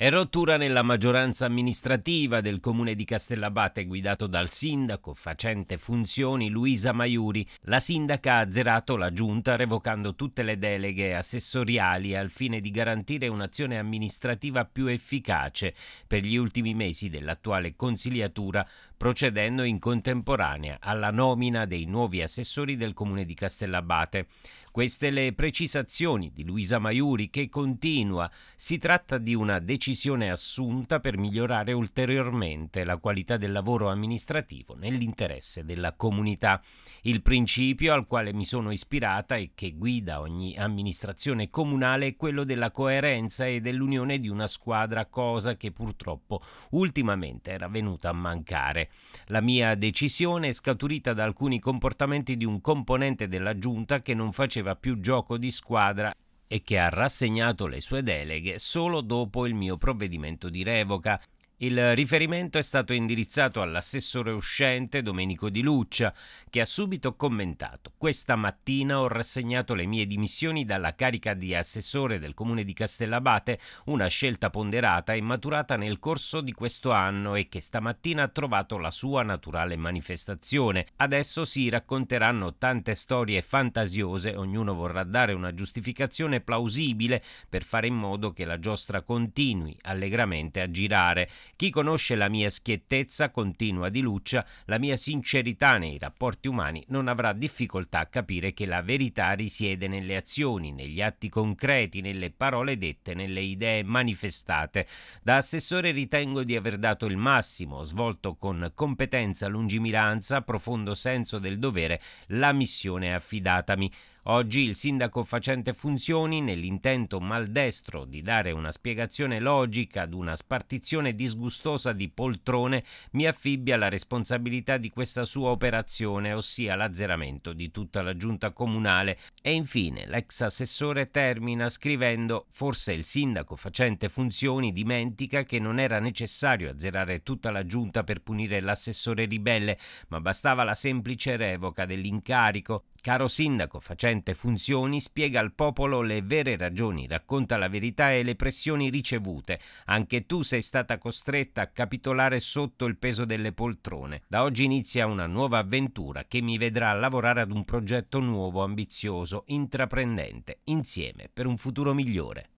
È rottura nella maggioranza amministrativa del comune di Castellabate guidato dal sindaco facente funzioni Luisa Maiuri. La sindaca ha azzerato la giunta revocando tutte le deleghe assessoriali al fine di garantire un'azione amministrativa più efficace per gli ultimi mesi dell'attuale consigliatura, procedendo in contemporanea alla nomina dei nuovi assessori del comune di Castellabate. Queste le precisazioni di Luisa Maiuri che continua si tratta di una decisione decisione assunta per migliorare ulteriormente la qualità del lavoro amministrativo nell'interesse della comunità. Il principio al quale mi sono ispirata e che guida ogni amministrazione comunale è quello della coerenza e dell'unione di una squadra, cosa che purtroppo ultimamente era venuta a mancare. La mia decisione è scaturita da alcuni comportamenti di un componente della giunta che non faceva più gioco di squadra e che ha rassegnato le sue deleghe solo dopo il mio provvedimento di revoca, il riferimento è stato indirizzato all'assessore uscente Domenico Di Luccia, che ha subito commentato: Questa mattina ho rassegnato le mie dimissioni dalla carica di assessore del comune di Castellabate, una scelta ponderata e maturata nel corso di questo anno e che stamattina ha trovato la sua naturale manifestazione. Adesso si racconteranno tante storie fantasiose, ognuno vorrà dare una giustificazione plausibile per fare in modo che la giostra continui allegramente a girare chi conosce la mia schiettezza continua di Luccia, la mia sincerità nei rapporti umani, non avrà difficoltà a capire che la verità risiede nelle azioni, negli atti concreti, nelle parole dette, nelle idee manifestate. Da assessore ritengo di aver dato il massimo, svolto con competenza, lungimiranza, profondo senso del dovere la missione affidatami. Oggi il sindaco facente funzioni, nell'intento maldestro di dare una spiegazione logica ad una spartizione disgustosa, disgustosa di poltrone mi affibbia la responsabilità di questa sua operazione, ossia l'azzeramento di tutta la giunta comunale. E infine l'ex assessore termina scrivendo: Forse il sindaco facente funzioni dimentica che non era necessario azzerare tutta la giunta per punire l'assessore ribelle, ma bastava la semplice revoca dell'incarico. Caro sindaco, facente funzioni, spiega al popolo le vere ragioni, racconta la verità e le pressioni ricevute. Anche tu sei stata costretta a capitolare sotto il peso delle poltrone. Da oggi inizia una nuova avventura che mi vedrà lavorare ad un progetto nuovo, ambizioso, intraprendente, insieme per un futuro migliore.